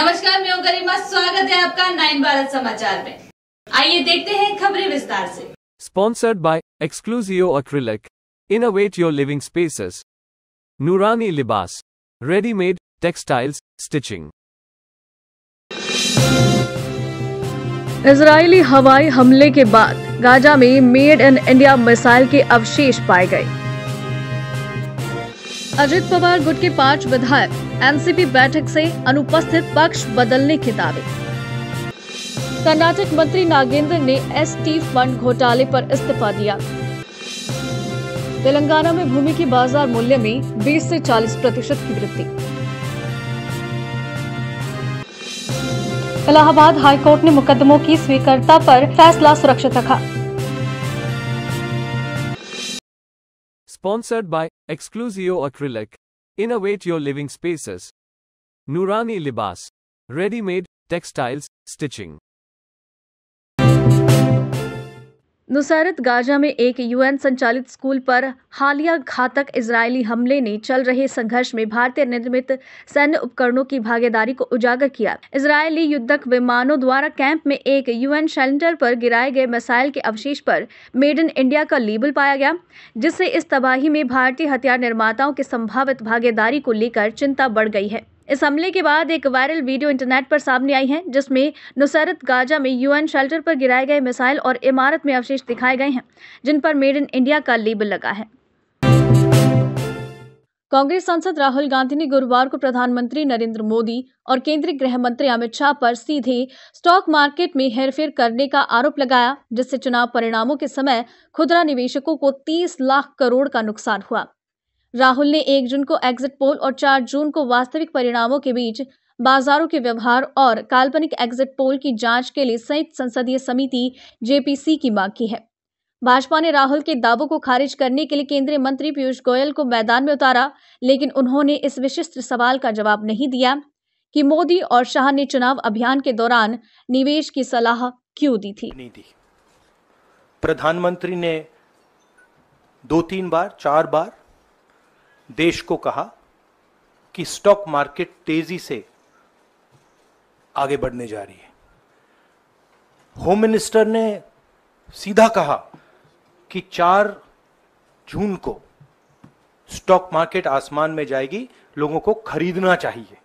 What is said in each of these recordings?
नमस्कार मैं गरिमा स्वागत है आपका नाइन भारत समाचार में आइए देखते हैं खबरें विस्तार से sponsored by exclusive acrylic innovate your living spaces Nurani Libas readymade textiles stitching Israeli हवाई हमले के बाद गाजा में मेड इन इंडिया मिसाइल के अवशेष पाए गए अजित पवार गुट के पांच विधायक एनसीपी बैठक से अनुपस्थित पक्ष बदलने के दावे कर्नाटक मंत्री नागेंद्र ने एसटी फंड घोटाले पर इस्तीफा दिया तेलंगाना में भूमि के बाजार मूल्य में 20 से 40 प्रतिशत की वृद्धि इलाहाबाद हाईकोर्ट ने मुकदमों की स्वीकारता पर फैसला सुरक्षित रखा Sponsored by Exclusio Acrylic. Innovate your living spaces. Nurani Libas. Ready made, textiles, stitching. Nuseirat Gaza में एक यूएन संचालित स्कूल पर हालिया घातक इजरायली हमले ने चल रहे संघर्ष में भारतीय निर्मित सैन्य उपकरणों की भागीदारी को उजागर किया इजरायली युद्धक विमानों द्वारा कैंप में एक यूएन शेल्टर पर गिराए गए मिसाइल के अवशेष पर मेड इन इंडिया का लेबल पाया गया जिससे इस तबाही में भारतीय हथियार निर्माताओं की संभावित भागीदारी को लेकर चिंता बढ़ गई है इस हमले के बाद एक वायरल वीडियो इंटरनेट पर सामने आई है जिसमें नुसरत गाजा में यूएन शेल्टर पर गिराए गए मिसाइल और इमारत में अवशेष दिखाए गए हैं जिन पर मेड इन इंडिया का लेबल लगा है कांग्रेस सांसद राहुल गांधी ने गुरुवार को प्रधानमंत्री नरेंद्र मोदी और केंद्रीय गृह मंत्री अमित शाह पर सीधे स्टॉक मार्केट में हेरफेर करने का आरोप लगाया जिससे चुनाव परिणामों के समय खुदरा निवेशकों को 30 लाख करोड़ का नुकसान हुआ राहुल ने एक जून को एग्जिट पोल और चार जून को वास्तविक परिणामों के बीच बाजारों के व्यवहार और काल्पनिक एग्जिट पोल की जांच के लिए संयुक्त संसदीय समिति जेपीसी की मांग की है भाजपा ने राहुल के दावों को खारिज करने के लिए केंद्रीय मंत्री पीयूष गोयल को मैदान में उतारा लेकिन उन्होंने इस विशिष्ट सवाल का जवाब नहीं दिया कि मोदी और शाह ने चुनाव अभियान के दौरान निवेश की सलाह क्यों दी थी प्रधानमंत्री ने दो तीन बार चार बार देश को कहा कि स्टॉक मार्केट तेजी से आगे बढ़ने जा रही है होम मिनिस्टर ने सीधा कहा कि चार जून को स्टॉक मार्केट आसमान में जाएगी लोगों को खरीदना चाहिए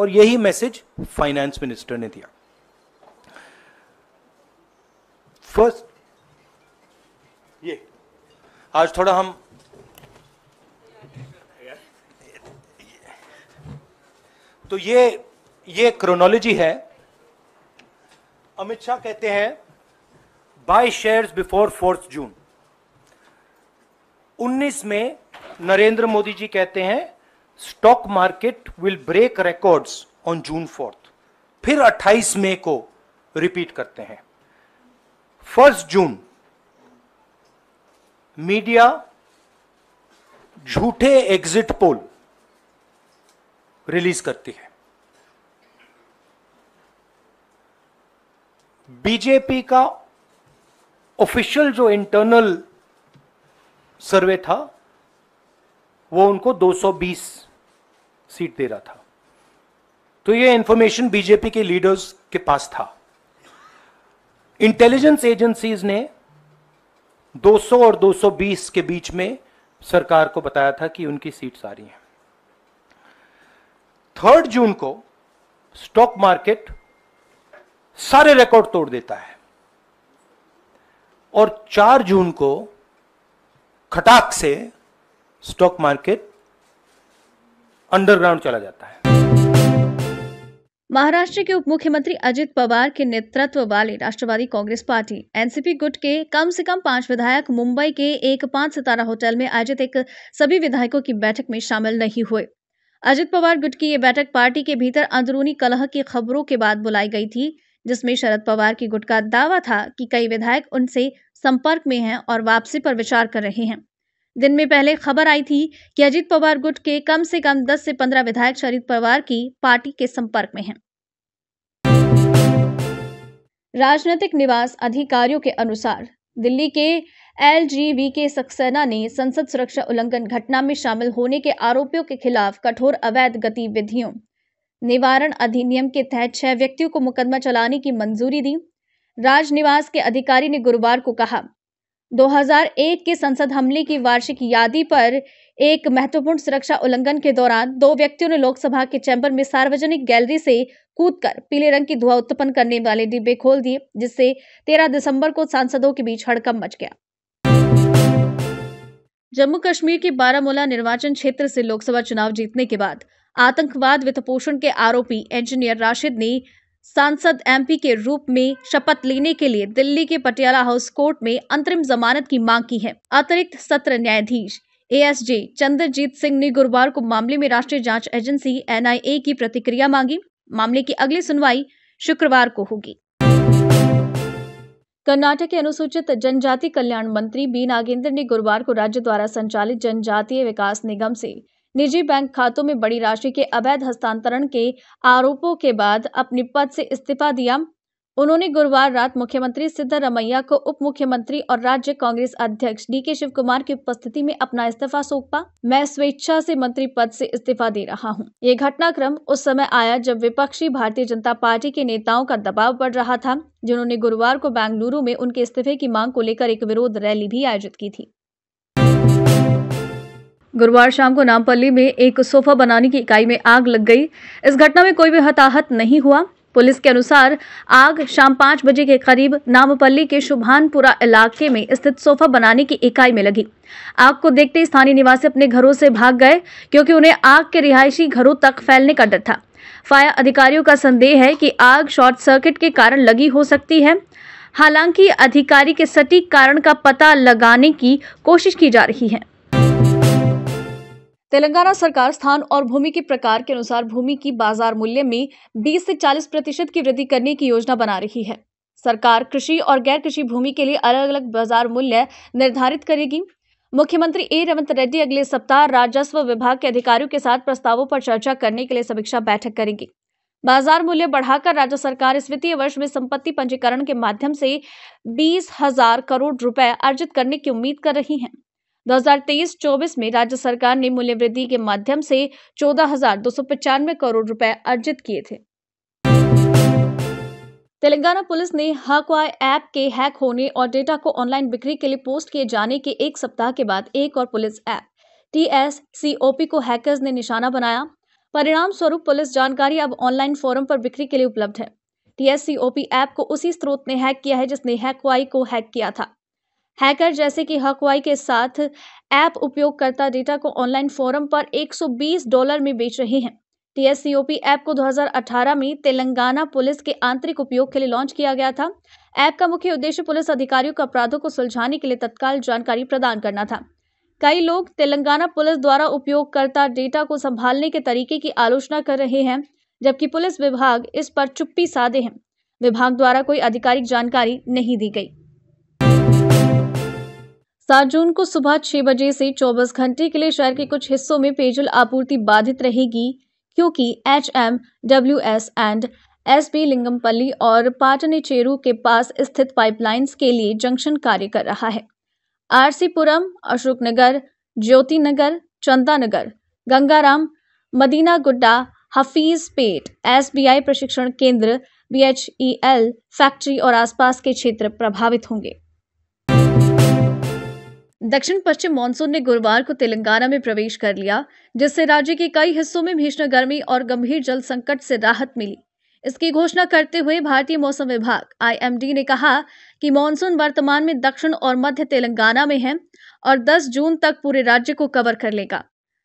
और यही मैसेज फाइनेंस मिनिस्टर ने दिया फर्स्ट ये आज थोड़ा हम तो ये ये क्रोनोलॉजी है अमित शाह कहते हैं buy shares before fourth June 19 में नरेंद्र मोदी जी कहते हैं stock market will break records on June fourth फिर 28 मई को रिपीट करते हैं फर्स्ट जून मीडिया झूठे एग्जिट पोल रिलीज करती है बीजेपी का ऑफिशियल जो इंटरनल सर्वे था वो उनको 220 सीट दे रहा था तो ये इंफॉर्मेशन बीजेपी के लीडर्स के पास था इंटेलिजेंस एजेंसीज ने 200 और 220 के बीच में सरकार को बताया था कि उनकी सीट्स आ रही हैं थर्ड जून को स्टॉक मार्केट सारे रिकॉर्ड तोड़ देता है और चार जून को खटाक से स्टॉक मार्केट अंडरग्राउंड चला जाता है महाराष्ट्र के उप मुख्यमंत्री अजित पवार के नेतृत्व वाली राष्ट्रवादी कांग्रेस पार्टी एनसीपी गुट के कम से कम पांच विधायक मुंबई के एक पांच सितारा होटल में आयोजित एक सभी विधायकों की बैठक में शामिल नहीं हुए अजित पवार गुट की यह बैठक पार्टी के भीतर अंदरूनी कलह की खबरों के बाद बुलाई गई थी जिसमें शरद पवार की गुट का दावा था कि कई विधायक उनसे संपर्क में हैं और वापसी पर विचार कर रहे हैं दिन में पहले खबर आई थी कि अजित पवार गुट के कम से कम 10 से 15 विधायक शरद पवार की पार्टी के संपर्क में हैं राजनीतिक निवास अधिकारियों के अनुसार दिल्ली के एल जी वी के सक्सेना ने संसद सुरक्षा उल्लंघन घटना में शामिल होने के आरोपियों के खिलाफ कठोर अवैध गतिविधियों निवारण अधिनियम के तहत छह व्यक्तियों को मुकदमा चलाने की मंजूरी दी राजनिवास के अधिकारी ने गुरुवार को कहा 2001 के संसद हमले की वार्षिक यादी पर एक महत्वपूर्ण सुरक्षा उल्लंघन के दौरान दो व्यक्तियों ने लोकसभा के चैंबर में सार्वजनिक गैलरी से कूदकर पीले रंग की धुआं उत्पन्न करने वाले डिब्बे खोल दिए जिससे 13 दिसंबर को सांसदों के बीच हड़कम मच गया जम्मू कश्मीर के बारामूला निर्वाचन क्षेत्र से लोकसभा चुनाव जीतने के बाद आतंकवाद वित्त पोषण के आरोपी इंजीनियर राशिद ने सांसद एमपी के रूप में शपथ लेने के लिए दिल्ली के पटियाला हाउस कोर्ट में अंतरिम जमानत की मांग की है अतिरिक्त सत्र न्यायाधीश एएसजे चंद्रजीत सिंह ने गुरुवार को मामले में राष्ट्रीय जांच एजेंसी एनआईए की प्रतिक्रिया मांगी मामले की अगली सुनवाई शुक्रवार को होगी कर्नाटक के अनुसूचित जनजाति कल्याण मंत्री बी नागेंद्र ने गुरुवार को राज्य द्वारा संचालित जनजातीय विकास निगम से निजी बैंक खातों में बड़ी राशि के अवैध हस्तांतरण के आरोपों के बाद अपने पद से इस्तीफा दिया उन्होंने गुरुवार रात मुख्यमंत्री सिद्धारमैया को उप मुख्यमंत्री और राज्य कांग्रेस अध्यक्ष डी के शिव कुमार की उपस्थिति में अपना इस्तीफा सौंपा मैं स्वेच्छा से मंत्री पद से इस्तीफा दे रहा हूं। ये घटनाक्रम उस समय आया जब विपक्षी भारतीय जनता पार्टी के नेताओं का दबाव बढ़ रहा था जिन्होंने गुरुवार को बेंगलुरु में उनके इस्तीफे की मांग को लेकर एक विरोध रैली भी आयोजित की थी गुरुवार शाम को नामपल्ली में एक सोफा बनाने की इकाई में आग लग गई इस घटना में कोई भी हताहत नहीं हुआ पुलिस के अनुसार आग शाम पांच बजे के करीब नामपल्ली के शुभानपुरा इलाके में स्थित सोफा बनाने की इकाई में लगी आग को देखते स्थानीय निवासी अपने घरों से भाग गए क्योंकि उन्हें आग के रिहायशी घरों तक फैलने का डर था फायर अधिकारियों का संदेह है कि आग शॉर्ट सर्किट के कारण लगी हो सकती है हालांकि अधिकारी के सटीक कारण का पता लगाने की कोशिश की जा रही है तेलंगाना सरकार स्थान और भूमि के प्रकार के अनुसार भूमि की बाजार मूल्य में 20 से 40 प्रतिशत की वृद्धि करने की योजना बना रही है सरकार कृषि और गैर कृषि भूमि के लिए अलग अलग बाजार मूल्य निर्धारित करेगी मुख्यमंत्री ए रेवंत रेड्डी अगले सप्ताह राजस्व विभाग के अधिकारियों के साथ प्रस्तावों पर चर्चा करने के लिए समीक्षा बैठक करेंगे बाजार मूल्य बढ़ाकर राज्य सरकार इस वित्तीय वर्ष में संपत्ति पंजीकरण के माध्यम से बीस हजार करोड़ रुपए अर्जित करने की उम्मीद कर रही है 2023-24 में राज्य सरकार ने मूल्य वृद्धि के माध्यम से चौदह करोड़ रुपए अर्जित किए थे तेलंगाना पुलिस ने हकवाई ऐप के हैक होने और डेटा को ऑनलाइन बिक्री के लिए पोस्ट किए जाने के एक सप्ताह के बाद एक और पुलिस ऐप टी को हैकर्स ने निशाना बनाया परिणाम स्वरूप पुलिस जानकारी अब ऑनलाइन फोरम पर बिक्री के लिए उपलब्ध है टी एस ऐप को उसी स्रोत ने हैक किया है जिसने हैकवाई को हैक किया था हैकर जैसे कि हकवाई के साथ ऐप उपयोगकर्ता डेटा को ऑनलाइन फोरम पर 120 डॉलर में बेच रहे हैं टीएससीओपी ऐप को 2018 में तेलंगाना पुलिस के आंतरिक उपयोग के लिए लॉन्च किया गया था ऐप का मुख्य उद्देश्य पुलिस अधिकारियों को अपराधों को सुलझाने के लिए तत्काल जानकारी प्रदान करना था कई लोग तेलंगाना पुलिस द्वारा उपयोगकर्ता डेटा को संभालने के तरीके की आलोचना कर रहे हैं जबकि पुलिस विभाग इस पर चुप्पी साधे हैं विभाग द्वारा कोई आधिकारिक जानकारी नहीं दी गई सात जून को सुबह छह बजे से चौबीस घंटे के लिए शहर के कुछ हिस्सों में पेयजल आपूर्ति बाधित रहेगी क्योंकि H M W S and S B Lingampally और पाटनीचेरू के पास स्थित पाइपलाइंस के लिए जंक्शन कार्य कर रहा है आरसीपुरम अशोकनगर ज्योति नगर चंदानगर गंगाराम मदीना गुड्डा हफीज पेट एस प्रशिक्षण केंद्र बी फैक्ट्री और आसपास के क्षेत्र प्रभावित होंगे दक्षिण पश्चिम मानसून ने गुरुवार को तेलंगाना में प्रवेश कर लिया जिससे राज्य के कई हिस्सों में भीषण गर्मी और गंभीर जल संकट से राहत मिली इसकी घोषणा करते हुए भारतीय मौसम विभाग आईएमडी ने कहा कि मानसून वर्तमान में दक्षिण और मध्य तेलंगाना में है और 10 जून तक पूरे राज्य को कवर कर लेगा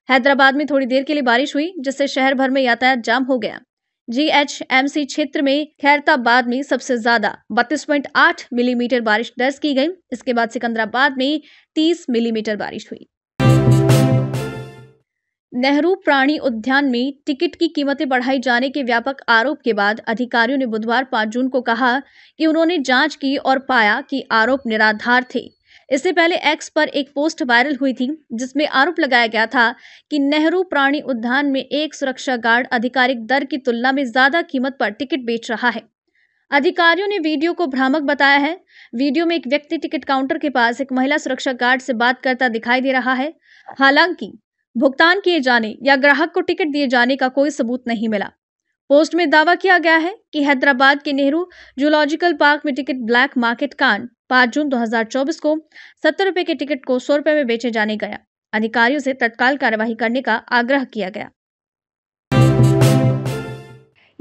हैदराबाद में थोड़ी देर के लिए बारिश हुई जिससे शहर भर में यातायात जाम हो गया जीएचएमसी क्षेत्र में खैरताबाद में सबसे ज्यादा बत्तीस पॉइंट आठ मिलीमीटर बारिश दर्ज की गई इसके बाद सिकंदराबाद में तीस मिलीमीटर बारिश हुई नेहरू प्राणी उद्यान में टिकट की कीमतें बढ़ाई जाने के व्यापक आरोप के बाद अधिकारियों ने बुधवार 5 जून को कहा कि उन्होंने जांच की और पाया कि आरोप निराधार थे इससे पहले एक्स पर एक पोस्ट वायरल हुई थी जिसमें आरोप लगाया गया था कि नेहरू प्राणी उद्यान में एक सुरक्षा गार्ड आधिकारिक दर की तुलना में ज्यादा कीमत पर टिकट बेच रहा है अधिकारियों ने वीडियो को भ्रामक बताया है वीडियो में एक व्यक्ति टिकट काउंटर के पास एक महिला सुरक्षा गार्ड से बात करता दिखाई दे रहा है हालांकि भुगतान किए जाने या ग्राहक को टिकट दिए जाने का कोई सबूत नहीं मिला पोस्ट में दावा किया गया है कि हैदराबाद के नेहरू जूलॉजिकल पार्क में टिकट ब्लैक मार्केट कांड पाँच जून 2024 को सत्तर रुपये के टिकट को सौ रुपये में बेचे जाने गया अधिकारियों से तत्काल कार्यवाही करने का आग्रह किया गया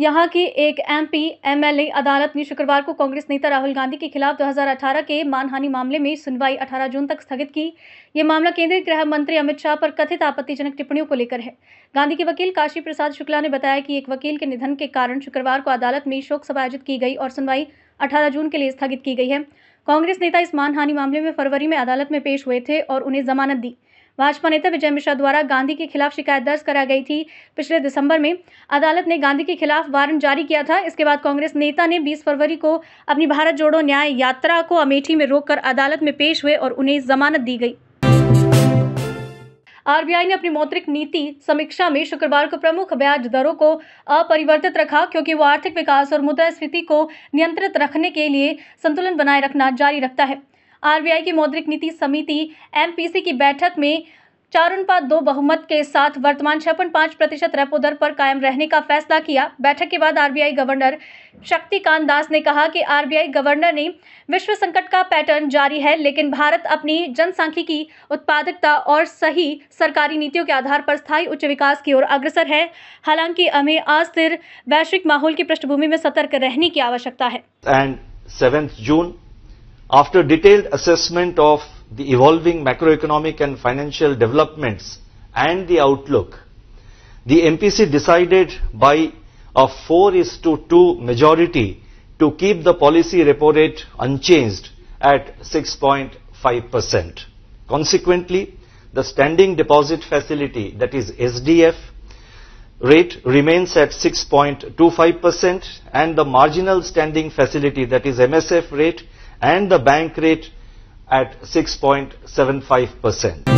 यहाँ के एक एमपी एमएलए अदालत ने शुक्रवार को कांग्रेस नेता राहुल गांधी के खिलाफ 2018 के मानहानि मामले में सुनवाई 18 जून तक स्थगित की यह मामला केंद्रीय गृह मंत्री अमित शाह पर कथित आपत्तिजनक टिप्पणियों को लेकर है गांधी के वकील काशी प्रसाद शुक्ला ने बताया कि एक वकील के निधन के कारण शुक्रवार को अदालत में शोक सभा आयोजित की गई और सुनवाई अठारह जून के लिए स्थगित की गई है कांग्रेस नेता इस मानहानि मामले में फरवरी में अदालत में पेश हुए थे और उन्हें जमानत दी भाजपा नेता विजय मिश्रा द्वारा गांधी के खिलाफ शिकायत दर्ज कराई गई थी पिछले दिसंबर में अदालत ने गांधी के खिलाफ वारंट जारी किया था इसके बाद कांग्रेस नेता ने 20 फरवरी को अपनी भारत जोड़ो न्याय यात्रा को अमेठी में रोककर अदालत में पेश हुए और उन्हें जमानत दी गई आरबीआई ने अपनी मौद्रिक नीति समीक्षा में शुक्रवार को प्रमुख ब्याज दरों को अपरिवर्तित रखा क्योंकि वो आर्थिक विकास और मुद्रास्फीति को नियंत्रित रखने के लिए संतुलन बनाए रखना जारी रखता है आरबीआई की मौद्रिक नीति समिति एमपीसी की बैठक में चार अनुपात दो बहुमत के साथ वर्तमान छप्पन पांच प्रतिशत रेपो दर पर कायम रहने का फैसला किया बैठक के बाद आरबीआई गवर्नर शक्तिकांत दास ने कहा कि आरबीआई गवर्नर ने विश्व संकट का पैटर्न जारी है लेकिन भारत अपनी जनसांख्यिकी उत्पादकता और सही सरकारी नीतियों के आधार पर स्थायी उच्च विकास की ओर अग्रसर है हालांकि हमें अस्थिर वैश्विक माहौल की पृष्ठभूमि में सतर्क रहने की आवश्यकता है and seventh June after detailed assessment of the evolving macroeconomic and financial developments and the outlook, the MPC decided by a 4 is to 2 majority to keep the policy repo rate unchanged at 6.5%. Consequently, the standing deposit facility, that is SDF, rate remains at 6.25% and the marginal standing facility, that is MSF rate, and the bank rate at 6.75%.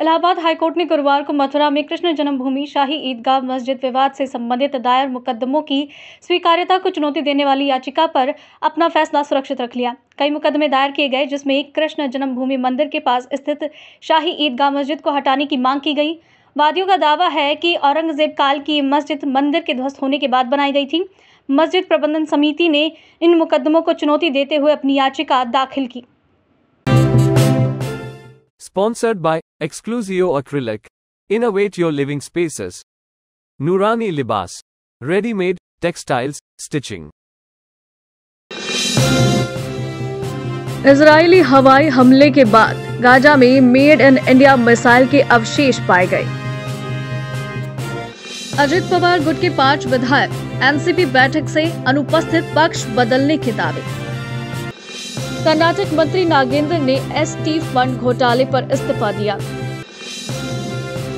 Allahabad high court ने गुरुवार को मथुरा में कृष्ण जन्मभूमि शाही ईदगाह मस्जिद विवाद से संबंधित दायर मुकदमों की स्वीकार्यता को चुनौती देने वाली याचिका पर अपना फैसला सुरक्षित रख लिया कई मुकदमे दायर किए गए जिसमें कृष्ण जन्मभूमि मंदिर के पास स्थित शाही ईदगाह मस्जिद को हटाने की मांग की गई वादियों का दावा है कि औरंगजेब काल की मस्जिद मंदिर के ध्वस्त होने के बाद बनाई गई थी मस्जिद प्रबंधन समिति ने इन मुकदमों को चुनौती देते हुए अपनी याचिका दाखिल की sponsored by Exclusio acrylic Innovate your living spaces. Nurani Libas. Ready-made textiles इजरायली हवाई हमले के बाद गाजा में मेड इन इंडिया मिसाइल के अवशेष पाए गए अजित पवार गुट के पांच विधायक एनसीपी बैठक से अनुपस्थित पक्ष बदलने के दावे कर्नाटक मंत्री नागेंद्र ने एसटी फंड घोटाले पर इस्तीफा दिया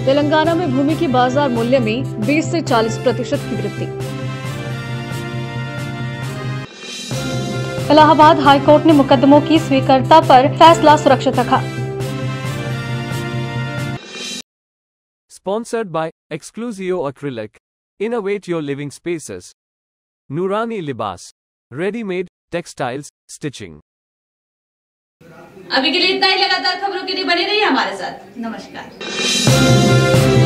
तेलंगाना में भूमि के बाजार मूल्य में 20 से 40 प्रतिशत की वृद्धि इलाहाबाद हाईकोर्ट ने मुकदमों की स्वीकारता पर फैसला सुरक्षित रखा sponsored by exclusive acrylic Innovate your living spaces. Nurani Libas. Ready-made, textiles, stitching. अभी के लिए इतना ही लगातार खबरों के लिए बने रहिए हमारे साथ नमस्कार